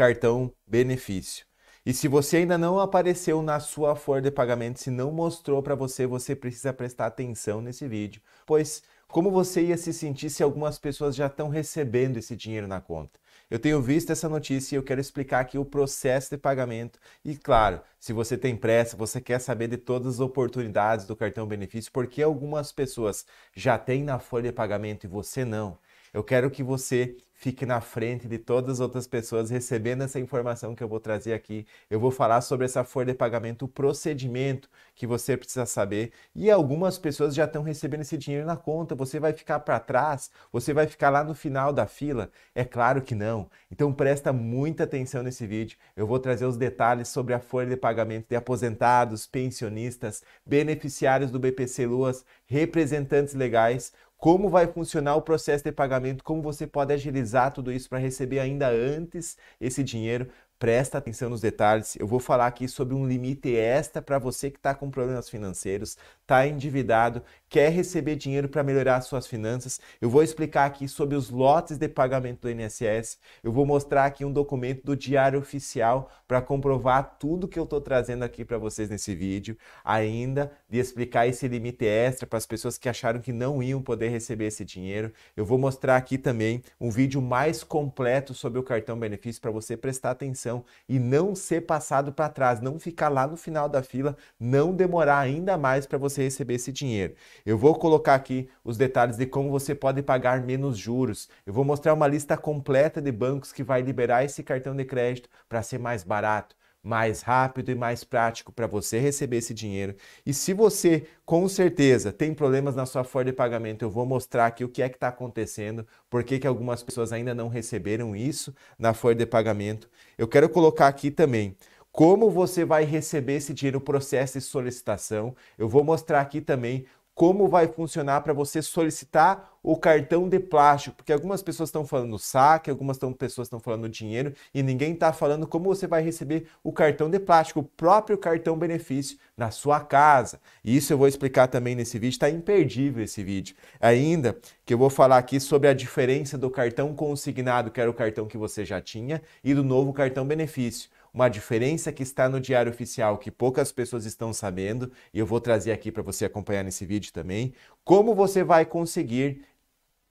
cartão benefício. E se você ainda não apareceu na sua folha de pagamento, se não mostrou para você, você precisa prestar atenção nesse vídeo, pois como você ia se sentir se algumas pessoas já estão recebendo esse dinheiro na conta? Eu tenho visto essa notícia e eu quero explicar aqui o processo de pagamento. E claro, se você tem pressa, você quer saber de todas as oportunidades do cartão benefício, porque algumas pessoas já têm na folha de pagamento e você não. Eu quero que você fique na frente de todas as outras pessoas recebendo essa informação que eu vou trazer aqui. Eu vou falar sobre essa folha de pagamento, o procedimento que você precisa saber. E algumas pessoas já estão recebendo esse dinheiro na conta. Você vai ficar para trás? Você vai ficar lá no final da fila? É claro que não. Então presta muita atenção nesse vídeo. Eu vou trazer os detalhes sobre a folha de pagamento de aposentados, pensionistas, beneficiários do BPC Luas, representantes legais, como vai funcionar o processo de pagamento, como você pode agilizar tudo isso para receber ainda antes esse dinheiro. Presta atenção nos detalhes. Eu vou falar aqui sobre um limite extra para você que está com problemas financeiros está endividado, quer receber dinheiro para melhorar suas finanças, eu vou explicar aqui sobre os lotes de pagamento do INSS, eu vou mostrar aqui um documento do Diário Oficial para comprovar tudo que eu estou trazendo aqui para vocês nesse vídeo, ainda de explicar esse limite extra para as pessoas que acharam que não iam poder receber esse dinheiro. Eu vou mostrar aqui também um vídeo mais completo sobre o cartão benefício para você prestar atenção e não ser passado para trás, não ficar lá no final da fila, não demorar ainda mais para você você receber esse dinheiro. Eu vou colocar aqui os detalhes de como você pode pagar menos juros. Eu vou mostrar uma lista completa de bancos que vai liberar esse cartão de crédito para ser mais barato mais rápido e mais prático para você receber esse dinheiro. E se você, com certeza, tem problemas na sua folha de pagamento, eu vou mostrar aqui o que é que está acontecendo, por que, que algumas pessoas ainda não receberam isso na folha de pagamento. Eu quero colocar aqui também como você vai receber esse dinheiro, processo de solicitação. Eu vou mostrar aqui também como vai funcionar para você solicitar o cartão de plástico, porque algumas pessoas estão falando saque, algumas tão, pessoas estão falando dinheiro e ninguém está falando como você vai receber o cartão de plástico, o próprio cartão benefício na sua casa. E isso eu vou explicar também nesse vídeo, está imperdível esse vídeo. Ainda que eu vou falar aqui sobre a diferença do cartão consignado, que era o cartão que você já tinha, e do novo cartão benefício uma diferença que está no Diário Oficial que poucas pessoas estão sabendo, e eu vou trazer aqui para você acompanhar nesse vídeo também, como você vai conseguir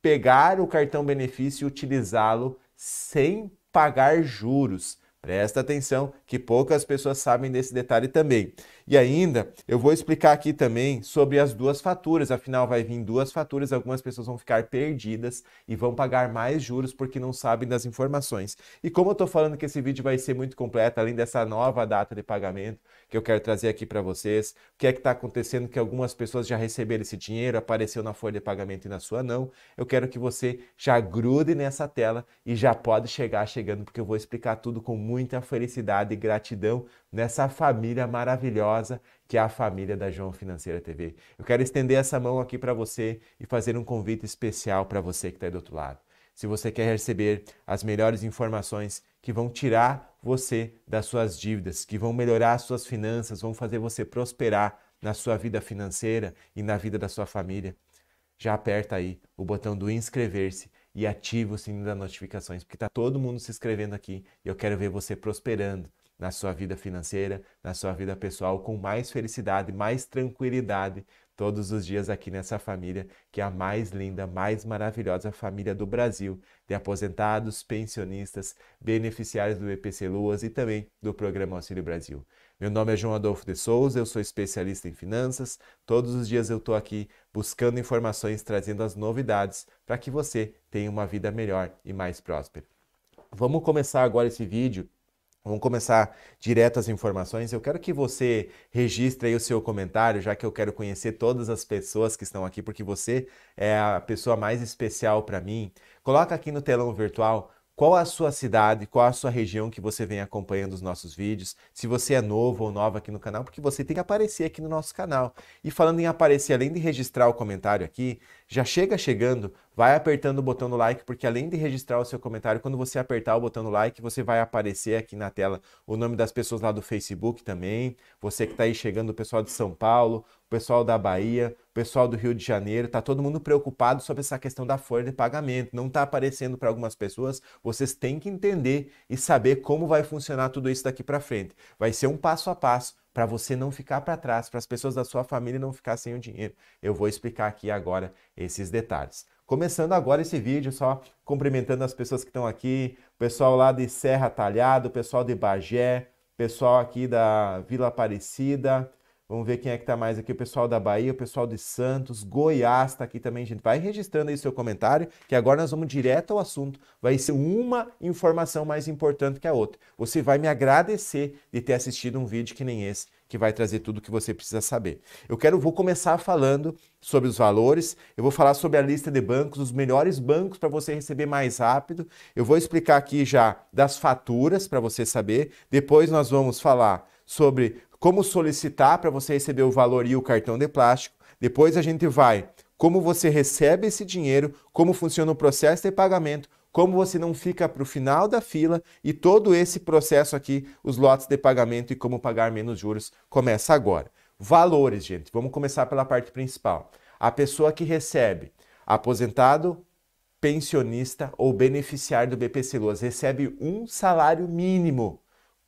pegar o cartão benefício e utilizá-lo sem pagar juros. Presta atenção que poucas pessoas sabem desse detalhe também. E ainda, eu vou explicar aqui também sobre as duas faturas, afinal vai vir duas faturas, algumas pessoas vão ficar perdidas e vão pagar mais juros porque não sabem das informações. E como eu estou falando que esse vídeo vai ser muito completo, além dessa nova data de pagamento que eu quero trazer aqui para vocês, o que é que está acontecendo que algumas pessoas já receberam esse dinheiro, apareceu na folha de pagamento e na sua não, eu quero que você já grude nessa tela e já pode chegar chegando, porque eu vou explicar tudo com muita felicidade e gratidão nessa família maravilhosa maravilhosa que é a família da João Financeira TV. Eu quero estender essa mão aqui para você e fazer um convite especial para você que está aí do outro lado. Se você quer receber as melhores informações que vão tirar você das suas dívidas, que vão melhorar as suas finanças, vão fazer você prosperar na sua vida financeira e na vida da sua família, já aperta aí o botão do inscrever-se e ativa o sininho das notificações, porque está todo mundo se inscrevendo aqui e eu quero ver você prosperando na sua vida financeira, na sua vida pessoal, com mais felicidade, mais tranquilidade todos os dias aqui nessa família, que é a mais linda, mais maravilhosa família do Brasil, de aposentados, pensionistas, beneficiários do EPC Luas e também do Programa Auxílio Brasil. Meu nome é João Adolfo de Souza, eu sou especialista em finanças. Todos os dias eu estou aqui buscando informações, trazendo as novidades para que você tenha uma vida melhor e mais próspera. Vamos começar agora esse vídeo Vamos começar direto as informações. Eu quero que você registre aí o seu comentário, já que eu quero conhecer todas as pessoas que estão aqui, porque você é a pessoa mais especial para mim. Coloca aqui no telão virtual qual a sua cidade, qual a sua região que você vem acompanhando os nossos vídeos, se você é novo ou nova aqui no canal, porque você tem que aparecer aqui no nosso canal. E falando em aparecer, além de registrar o comentário aqui, já chega chegando, vai apertando o botão do like, porque além de registrar o seu comentário, quando você apertar o botão do like, você vai aparecer aqui na tela o nome das pessoas lá do Facebook também. Você que está aí chegando, o pessoal de São Paulo, o pessoal da Bahia, o pessoal do Rio de Janeiro, está todo mundo preocupado sobre essa questão da folha de pagamento. Não está aparecendo para algumas pessoas. Vocês têm que entender e saber como vai funcionar tudo isso daqui para frente. Vai ser um passo a passo para você não ficar para trás, para as pessoas da sua família não ficar sem o dinheiro. Eu vou explicar aqui agora esses detalhes. Começando agora esse vídeo, só cumprimentando as pessoas que estão aqui, o pessoal lá de Serra Talhado, o pessoal de Bagé, pessoal aqui da Vila Aparecida, Vamos ver quem é que está mais aqui. O pessoal da Bahia, o pessoal de Santos, Goiás está aqui também, gente. Vai registrando aí seu comentário, que agora nós vamos direto ao assunto. Vai ser uma informação mais importante que a outra. Você vai me agradecer de ter assistido um vídeo que nem esse, que vai trazer tudo o que você precisa saber. Eu quero, vou começar falando sobre os valores. Eu vou falar sobre a lista de bancos, os melhores bancos para você receber mais rápido. Eu vou explicar aqui já das faturas para você saber. Depois nós vamos falar sobre como solicitar para você receber o valor e o cartão de plástico. Depois a gente vai como você recebe esse dinheiro, como funciona o processo de pagamento, como você não fica para o final da fila e todo esse processo aqui, os lotes de pagamento e como pagar menos juros, começa agora. Valores, gente, vamos começar pela parte principal. A pessoa que recebe aposentado, pensionista ou beneficiário do BPC Loas recebe um salário mínimo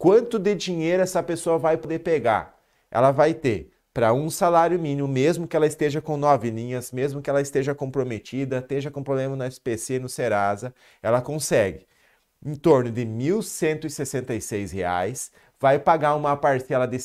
quanto de dinheiro essa pessoa vai poder pegar? Ela vai ter para um salário mínimo, mesmo que ela esteja com nove linhas, mesmo que ela esteja comprometida, esteja com problema no SPC, no Serasa, ela consegue em torno de R$ 1.166, vai pagar uma parcela de R$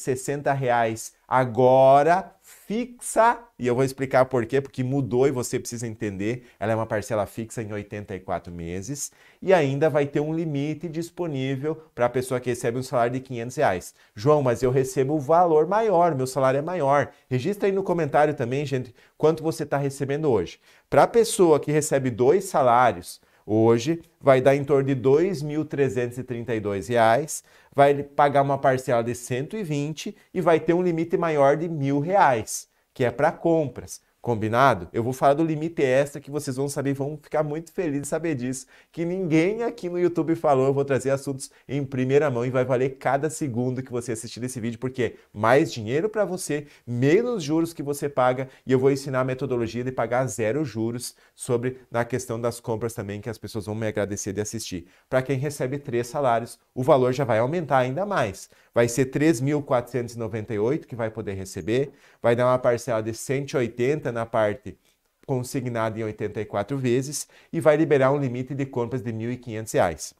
reais agora fixa, e eu vou explicar por quê, porque mudou e você precisa entender. Ela é uma parcela fixa em 84 meses e ainda vai ter um limite disponível para a pessoa que recebe um salário de 500 reais. João, mas eu recebo o um valor maior, meu salário é maior. Registra aí no comentário também, gente, quanto você está recebendo hoje. Para a pessoa que recebe dois salários, Hoje vai dar em torno de R$ 2.332, vai pagar uma parcela de 120 e vai ter um limite maior de R$ 1.000, que é para compras. Combinado? Eu vou falar do limite extra que vocês vão saber, vão ficar muito felizes de saber disso. Que ninguém aqui no YouTube falou. Eu vou trazer assuntos em primeira mão e vai valer cada segundo que você assistir esse vídeo, porque mais dinheiro para você, menos juros que você paga. E eu vou ensinar a metodologia de pagar zero juros sobre na questão das compras também, que as pessoas vão me agradecer de assistir. Para quem recebe três salários, o valor já vai aumentar ainda mais vai ser 3.498 que vai poder receber, vai dar uma parcela de 180 na parte consignada em 84 vezes e vai liberar um limite de compras de R$ 1.500.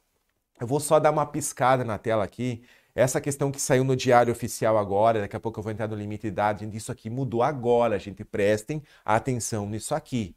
Eu vou só dar uma piscada na tela aqui. Essa questão que saiu no diário oficial agora, daqui a pouco eu vou entrar no limite de idade, isso aqui mudou agora, gente. Prestem atenção nisso aqui.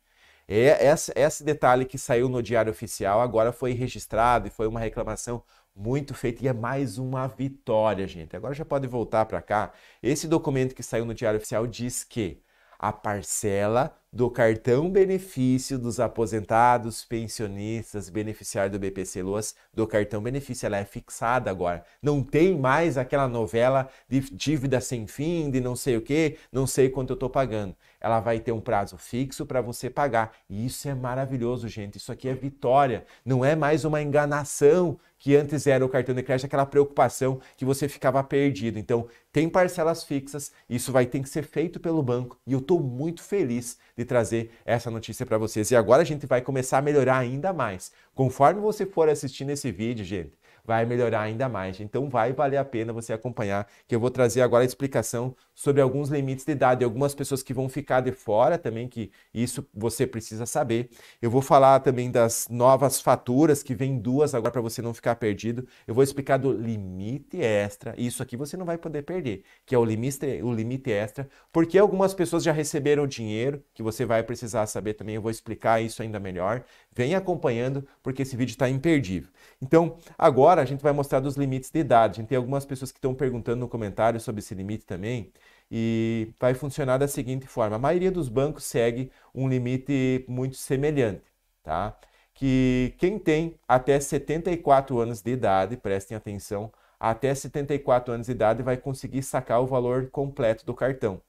É, esse, esse detalhe que saiu no Diário Oficial agora foi registrado e foi uma reclamação muito feita e é mais uma vitória, gente. Agora já pode voltar para cá. Esse documento que saiu no Diário Oficial diz que a parcela do cartão benefício dos aposentados, pensionistas, beneficiários do BPC Loas, do cartão benefício. Ela é fixada agora. Não tem mais aquela novela de dívida sem fim, de não sei o que, não sei quanto eu estou pagando. Ela vai ter um prazo fixo para você pagar. E isso é maravilhoso, gente. Isso aqui é vitória. Não é mais uma enganação que antes era o cartão de crédito, aquela preocupação que você ficava perdido. Então, tem parcelas fixas, isso vai ter que ser feito pelo banco e eu estou muito feliz de trazer essa notícia para vocês. E agora a gente vai começar a melhorar ainda mais. Conforme você for assistindo esse vídeo, gente, vai melhorar ainda mais. Então vai valer a pena você acompanhar, que eu vou trazer agora a explicação sobre alguns limites de idade, algumas pessoas que vão ficar de fora também, que isso você precisa saber. Eu vou falar também das novas faturas, que vem duas agora para você não ficar perdido. Eu vou explicar do limite extra, isso aqui você não vai poder perder, que é o limite, o limite extra, porque algumas pessoas já receberam dinheiro, que você vai precisar saber também, eu vou explicar isso ainda melhor. Vem acompanhando porque esse vídeo está imperdível. Então, agora a gente vai mostrar dos limites de idade. A gente tem algumas pessoas que estão perguntando no comentário sobre esse limite também e vai funcionar da seguinte forma. A maioria dos bancos segue um limite muito semelhante, tá? Que quem tem até 74 anos de idade, prestem atenção, até 74 anos de idade vai conseguir sacar o valor completo do cartão.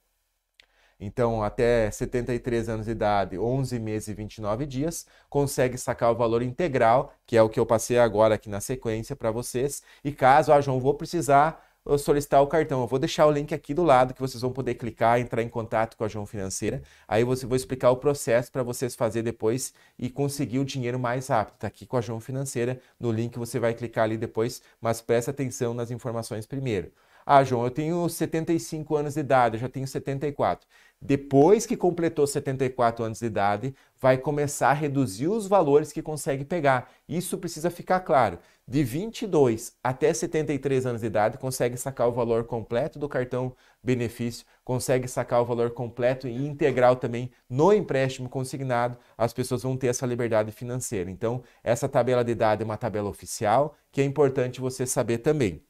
Então, até 73 anos de idade, 11 meses e 29 dias, consegue sacar o valor integral, que é o que eu passei agora aqui na sequência para vocês. E caso, ah, João, vou precisar solicitar o cartão. Eu vou deixar o link aqui do lado que vocês vão poder clicar, entrar em contato com a João Financeira. Aí eu vou explicar o processo para vocês fazer depois e conseguir o dinheiro mais rápido. Está aqui com a João Financeira, no link você vai clicar ali depois, mas presta atenção nas informações primeiro. Ah, João, eu tenho 75 anos de idade, eu já tenho 74. Depois que completou 74 anos de idade, vai começar a reduzir os valores que consegue pegar. Isso precisa ficar claro. De 22 até 73 anos de idade, consegue sacar o valor completo do cartão benefício, consegue sacar o valor completo e integral também no empréstimo consignado. As pessoas vão ter essa liberdade financeira. Então, essa tabela de idade é uma tabela oficial que é importante você saber também.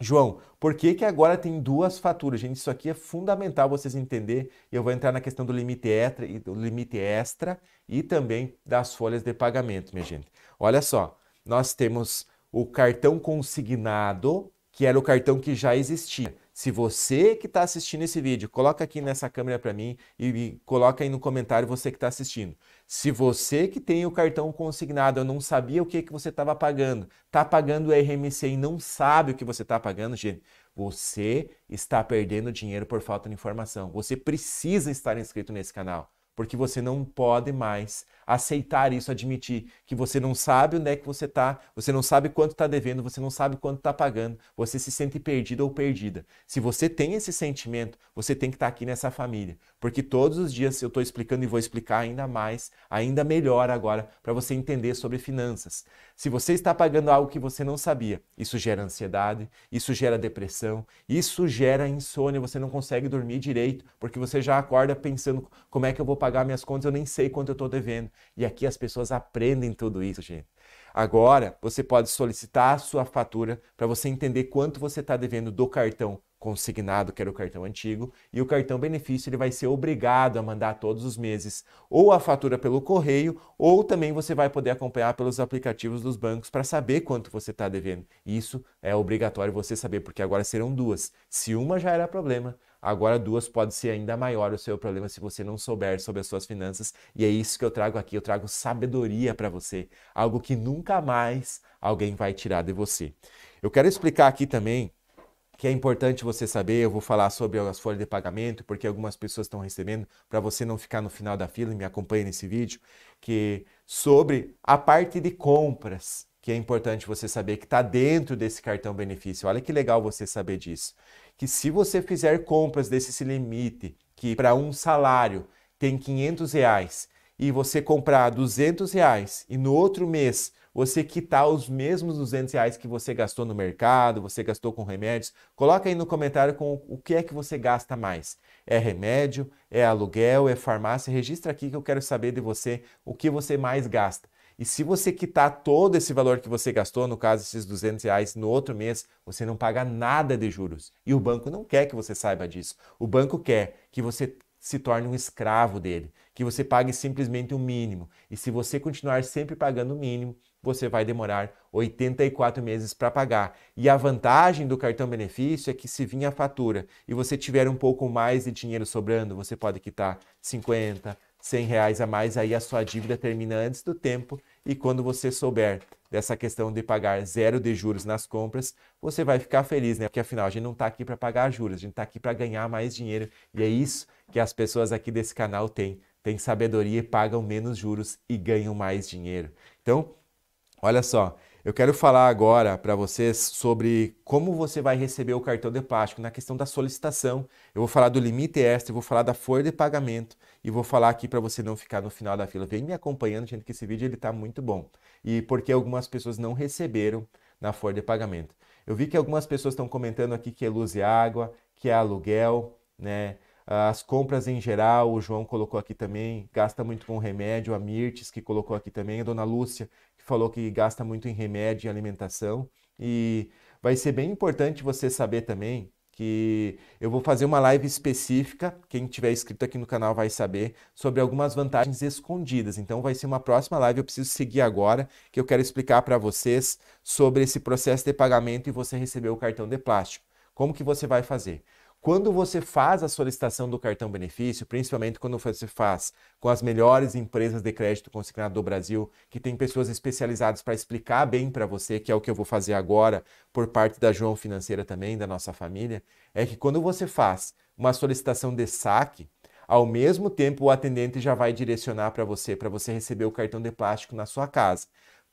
João, por que, que agora tem duas faturas? Gente, isso aqui é fundamental vocês entenderem. Eu vou entrar na questão do limite extra, do limite extra e também das folhas de pagamento, minha gente. Olha só, nós temos o cartão consignado, que era o cartão que já existia. Se você que está assistindo esse vídeo, coloca aqui nessa câmera para mim e, e, coloca aí no comentário você que está assistindo. Se você que tem o cartão consignado, eu não sabia o que, que você estava pagando, está pagando o RMC e não sabe o que você está pagando, gente, você está perdendo dinheiro por falta de informação. Você precisa estar inscrito nesse canal porque você não pode mais aceitar isso, admitir que você não sabe onde é que você está, você não sabe quanto está devendo, você não sabe quanto está pagando, você se sente perdido ou perdida. Se você tem esse sentimento, você tem que estar tá aqui nessa família, porque todos os dias eu estou explicando e vou explicar ainda mais, ainda melhor agora, para você entender sobre finanças. Se você está pagando algo que você não sabia, isso gera ansiedade, isso gera depressão, isso gera insônia, você não consegue dormir direito, porque você já acorda pensando como é que eu vou pagar minhas contas, eu nem sei quanto eu estou devendo. E aqui as pessoas aprendem tudo isso, gente. Agora, você pode solicitar a sua fatura para você entender quanto você está devendo do cartão consignado, que era o cartão antigo, e o cartão benefício ele vai ser obrigado a mandar todos os meses ou a fatura pelo correio, ou também você vai poder acompanhar pelos aplicativos dos bancos para saber quanto você está devendo. Isso é obrigatório você saber, porque agora serão duas. Se uma já era problema, agora duas pode ser ainda maior o seu problema se você não souber sobre as suas finanças, e é isso que eu trago aqui, eu trago sabedoria para você, algo que nunca mais alguém vai tirar de você. Eu quero explicar aqui também que é importante você saber. Eu vou falar sobre as folhas de pagamento, porque algumas pessoas estão recebendo, para você não ficar no final da fila, me acompanhe nesse vídeo, que sobre a parte de compras, que é importante você saber que está dentro desse cartão benefício. Olha que legal você saber disso. Que se você fizer compras desse limite, que para um salário tem 500 reais, e você comprar 200 reais e no outro mês você quitar os mesmos 200 reais que você gastou no mercado, você gastou com remédios. Coloca aí no comentário com o que é que você gasta mais. É remédio, é aluguel, é farmácia? Registra aqui que eu quero saber de você o que você mais gasta. E se você quitar todo esse valor que você gastou, no caso esses 200 reais, no outro mês você não paga nada de juros. E o banco não quer que você saiba disso. O banco quer que você se torne um escravo dele, que você pague simplesmente o um mínimo. E se você continuar sempre pagando o mínimo, você vai demorar 84 meses para pagar. E a vantagem do cartão benefício é que se vir a fatura e você tiver um pouco mais de dinheiro sobrando, você pode quitar 50, 100 reais a mais, aí a sua dívida termina antes do tempo e quando você souber dessa questão de pagar zero de juros nas compras, você vai ficar feliz, né? Porque afinal a gente não está aqui para pagar juros, a gente está aqui para ganhar mais dinheiro e é isso que as pessoas aqui desse canal têm. Têm sabedoria, pagam menos juros e ganham mais dinheiro. Então, Olha só, eu quero falar agora para vocês sobre como você vai receber o cartão de plástico na questão da solicitação. Eu vou falar do limite extra, vou falar da folha de pagamento e vou falar aqui para você não ficar no final da fila. Vem me acompanhando, gente, que esse vídeo ele tá muito bom. E porque algumas pessoas não receberam na folha de pagamento. Eu vi que algumas pessoas estão comentando aqui que é luz e água, que é aluguel, né? As compras em geral, o João colocou aqui também, gasta muito com remédio, a Mirtes que colocou aqui também, a Dona Lúcia falou que gasta muito em remédio e alimentação. E vai ser bem importante você saber também que eu vou fazer uma live específica, quem tiver inscrito aqui no canal vai saber, sobre algumas vantagens escondidas. Então vai ser uma próxima live, eu preciso seguir agora, que eu quero explicar para vocês sobre esse processo de pagamento e você receber o cartão de plástico. Como que você vai fazer? Quando você faz a solicitação do cartão benefício, principalmente quando você faz com as melhores empresas de crédito consignado do Brasil, que tem pessoas especializadas para explicar bem para você, que é o que eu vou fazer agora por parte da João Financeira também, da nossa família, é que quando você faz uma solicitação de saque, ao mesmo tempo o atendente já vai direcionar para você, para você receber o cartão de plástico na sua casa.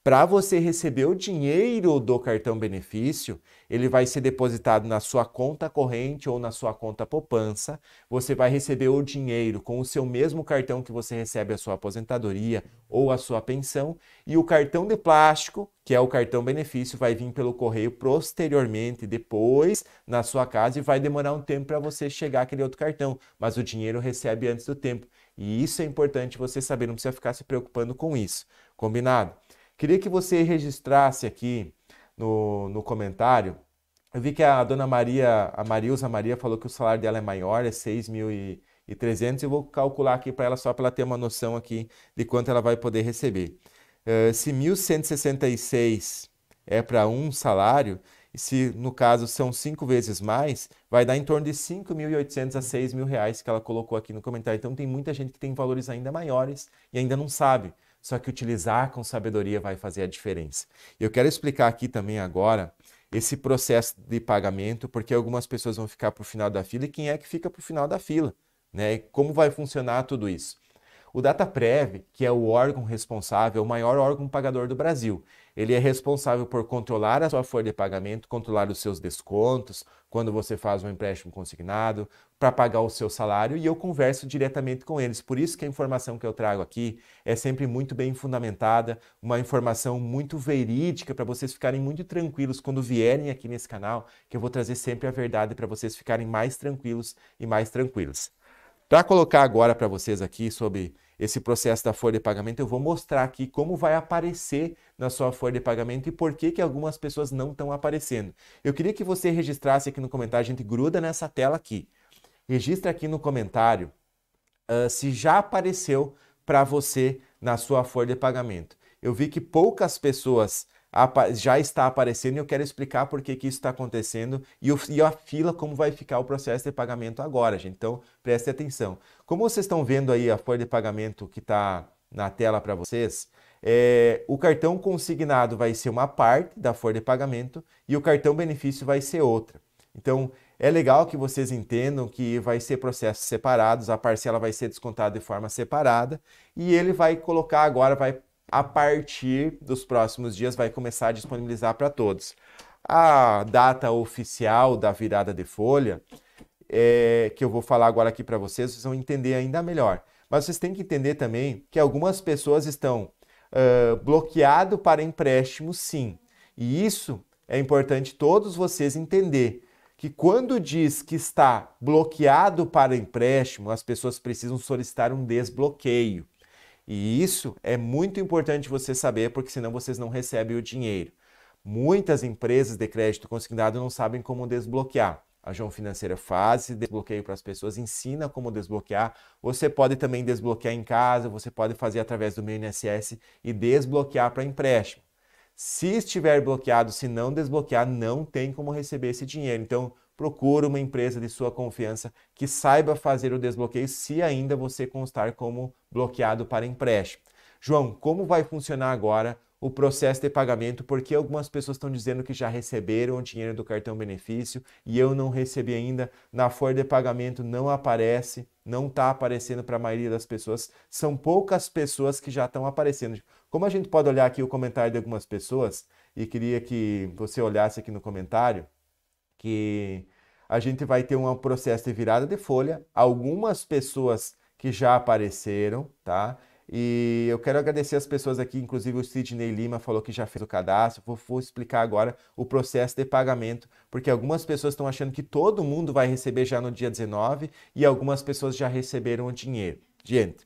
Para você receber o dinheiro do cartão benefício, ele vai ser depositado na sua conta corrente ou na sua conta poupança. Você vai receber o dinheiro com o seu mesmo cartão que você recebe a sua aposentadoria ou a sua pensão, e o cartão de plástico, que é o cartão benefício, vai vir pelo correio posteriormente, depois, na sua casa, e vai demorar um tempo para você chegar aquele outro cartão, mas o dinheiro recebe antes do tempo. E isso é importante você saber, não precisa ficar se preocupando com isso. Combinado? Queria que você registrasse aqui no, no comentário. Eu vi que a dona Maria, a Marilza Maria, falou que o salário dela é maior, é 6.300, mil e eu vou calcular aqui para ela só para ela ter uma noção aqui de quanto ela vai poder receber. Uh, se 1.166 é para um salário, e se no caso são cinco vezes mais, vai dar em torno de 5.800 a 6.000 mil reais que ela colocou aqui no comentário. Então tem muita gente que tem valores ainda maiores e ainda não sabe só que utilizar com sabedoria vai fazer a diferença. Eu quero explicar aqui também agora esse processo de pagamento, porque algumas pessoas vão ficar para o final da fila e quem é que fica para o final da fila, né? E como vai funcionar tudo isso? O DataPrev, que é o órgão responsável, é o maior órgão pagador do Brasil, ele é responsável por controlar a sua folha de pagamento, controlar os seus descontos, quando você faz um empréstimo consignado, para pagar o seu salário e eu converso diretamente com eles. Por isso que a informação que eu trago aqui é sempre muito bem fundamentada, uma informação muito verídica para vocês ficarem muito tranquilos quando vierem aqui nesse canal, que eu vou trazer sempre a verdade para vocês ficarem mais tranquilos e mais tranquilas. Para colocar agora para vocês aqui sobre esse processo da folha de pagamento, eu vou mostrar aqui como vai aparecer na sua folha de pagamento e por que, que algumas pessoas não estão aparecendo. Eu queria que você registrasse aqui no comentário, a gente gruda nessa tela aqui. Registra aqui no comentário uh, se já apareceu para você na sua folha de pagamento. Eu vi que poucas pessoas já está aparecendo e eu quero explicar por que, que isso está acontecendo e, o, e a fila, como vai ficar o processo de pagamento agora, gente. Então, preste atenção. Como vocês estão vendo aí a folha de pagamento que está na tela para vocês, é, o cartão consignado vai ser uma parte da folha de pagamento e o cartão benefício vai ser outra. Então, é legal que vocês entendam que vai ser processos separados, a parcela vai ser descontada de forma separada e ele vai colocar agora, vai a partir dos próximos dias vai começar a disponibilizar para todos. A data oficial da virada de folha, é, que eu vou falar agora aqui para vocês, vocês vão entender ainda melhor. Mas vocês têm que entender também que algumas pessoas estão uh, bloqueado para empréstimo, sim. E isso é importante todos vocês entender que quando diz que está bloqueado para empréstimo, as pessoas precisam solicitar um desbloqueio. E isso é muito importante você saber, porque senão vocês não recebem o dinheiro. Muitas empresas de crédito consignado não sabem como desbloquear. A João Financeira faz esse desbloqueio para as pessoas, ensina como desbloquear. Você pode também desbloquear em casa, você pode fazer através do meu INSS e desbloquear para empréstimo. Se estiver bloqueado, se não desbloquear, não tem como receber esse dinheiro. Então, procure uma empresa de sua confiança que saiba fazer o desbloqueio se ainda você constar como bloqueado para empréstimo. João, como vai funcionar agora o processo de pagamento? Porque algumas pessoas estão dizendo que já receberam o dinheiro do cartão benefício e eu não recebi ainda. Na folha de pagamento não aparece, não está aparecendo para a maioria das pessoas. São poucas pessoas que já estão aparecendo. Como a gente pode olhar aqui o comentário de algumas pessoas e queria que você olhasse aqui no comentário, que a gente vai ter um processo de virada de folha, algumas pessoas que já apareceram, tá? E eu quero agradecer as pessoas aqui, inclusive o Sidney Lima falou que já fez o cadastro. Vou, vou, explicar agora o processo de pagamento, porque algumas pessoas estão achando que todo mundo vai receber já no dia 19 e algumas pessoas já receberam o dinheiro. Gente,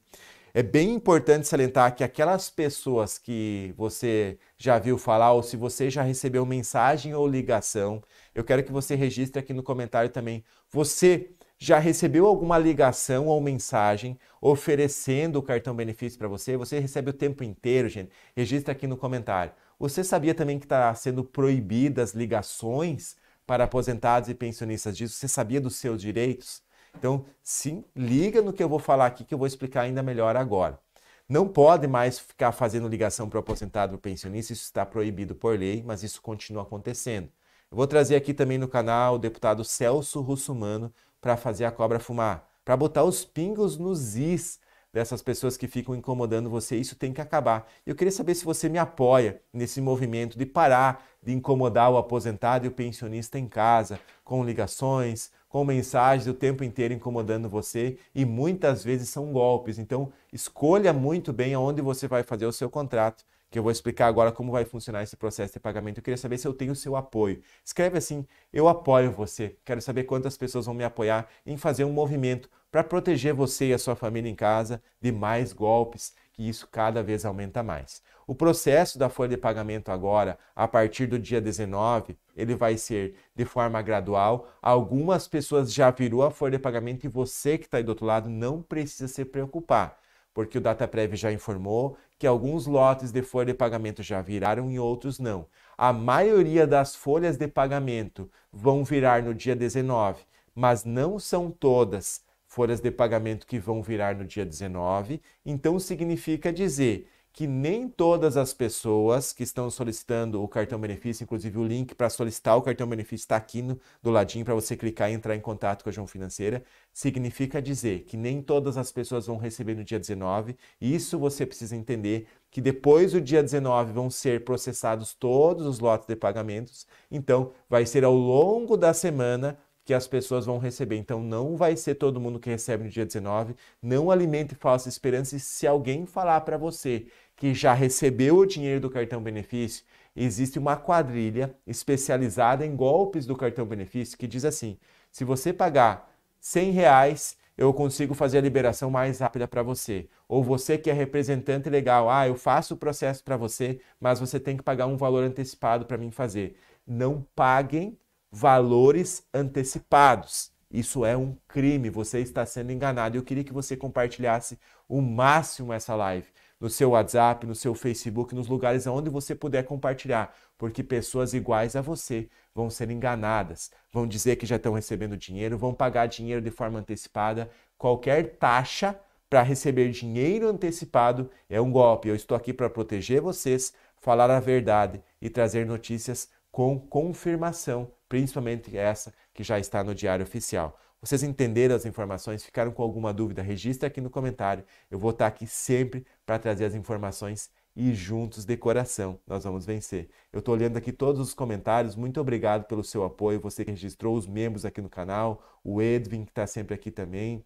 é bem importante salientar que aquelas pessoas que você já viu falar, ou se você já recebeu mensagem ou ligação, eu quero que você registre aqui no comentário também. Você já recebeu alguma ligação ou mensagem oferecendo o cartão benefício para você? Você recebe o tempo inteiro, gente? Registra aqui no comentário. Você sabia também que está sendo proibidas ligações para aposentados e pensionistas disso? Você sabia dos seus direitos? Então, sim, liga no que eu vou falar aqui, que eu vou explicar ainda melhor agora. Não pode mais ficar fazendo ligação para o aposentado ou o pensionista, isso está proibido por lei, mas isso continua acontecendo. Eu vou trazer aqui também no canal o deputado Celso Russumano para fazer a cobra fumar, para botar os pingos nos is dessas pessoas que ficam incomodando você. Isso tem que acabar. Eu queria saber se você me apoia nesse movimento de parar de incomodar o aposentado e o pensionista em casa, com ligações, com mensagens o tempo inteiro incomodando você e muitas vezes são golpes. Então, escolha muito bem aonde você vai fazer o seu contrato, que eu vou explicar agora como vai funcionar esse processo de pagamento. Eu queria saber se eu tenho o seu apoio. Escreve assim: "Eu apoio você". Quero saber quantas pessoas vão me apoiar em fazer um movimento para proteger você e a sua família em casa de mais golpes que isso cada vez aumenta mais. O processo da folha de pagamento agora, a partir do dia 19, ele vai ser de forma gradual. Algumas pessoas já virou a folha de pagamento e você que está aí do outro lado não precisa se preocupar, porque o DataPrev já informou que alguns lotes de folha de pagamento já viraram e outros não. A maioria das folhas de pagamento vão virar no dia 19, mas não são todas folhas de pagamento que vão virar no dia 19. Então, significa dizer que nem todas as pessoas que estão solicitando o cartão benefício, inclusive o link para solicitar o cartão benefício está aqui no, do ladinho para você clicar e entrar em contato com a João Financeira, significa dizer que nem todas as pessoas vão receber no dia 19. Isso você precisa entender que depois do dia 19 vão ser processados todos os lotes de pagamentos. Então, vai ser ao longo da semana que as pessoas vão receber. Então não vai ser todo mundo que recebe no dia 19. Não alimente falsa esperança. E se alguém falar para você que já recebeu o dinheiro do cartão benefício, existe uma quadrilha especializada em golpes do cartão benefício que diz assim: se você pagar 100 reais, eu consigo fazer a liberação mais rápida para você. Ou você que é representante legal, ah, eu faço o processo para você, mas você tem que pagar um valor antecipado para mim fazer. Não paguem valores antecipados. Isso é um crime, você está sendo enganado. Eu queria que você compartilhasse o máximo essa live no seu WhatsApp, no seu Facebook, nos lugares onde você puder compartilhar, porque pessoas iguais a você vão ser enganadas, vão dizer que já estão recebendo dinheiro, vão pagar dinheiro de forma antecipada. Qualquer taxa para receber dinheiro antecipado é um golpe. Eu estou aqui para proteger vocês, falar a verdade e trazer notícias com confirmação principalmente essa que já está no Diário Oficial. Vocês entenderam as informações? Ficaram com alguma dúvida? Registre aqui no comentário. Eu vou estar aqui sempre para trazer as informações e juntos de coração nós vamos vencer. Eu estou olhando aqui todos os comentários. Muito obrigado pelo seu apoio. Você que registrou os membros aqui no canal, o Edwin que está sempre aqui também.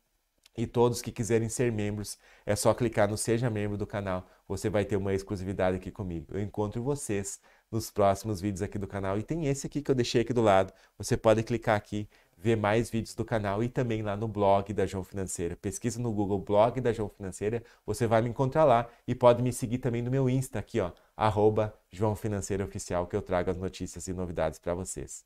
E todos que quiserem ser membros, é só clicar no Seja Membro do canal. Você vai ter uma exclusividade aqui comigo. Eu encontro vocês nos próximos vídeos aqui do canal. E tem esse aqui que eu deixei aqui do lado. Você pode clicar aqui, ver mais vídeos do canal e também lá no blog da João Financeira. Pesquisa no Google blog da João Financeira, você vai me encontrar lá e pode me seguir também no meu Insta aqui, ó, arroba João Financeira Oficial, que eu trago as notícias e novidades para vocês.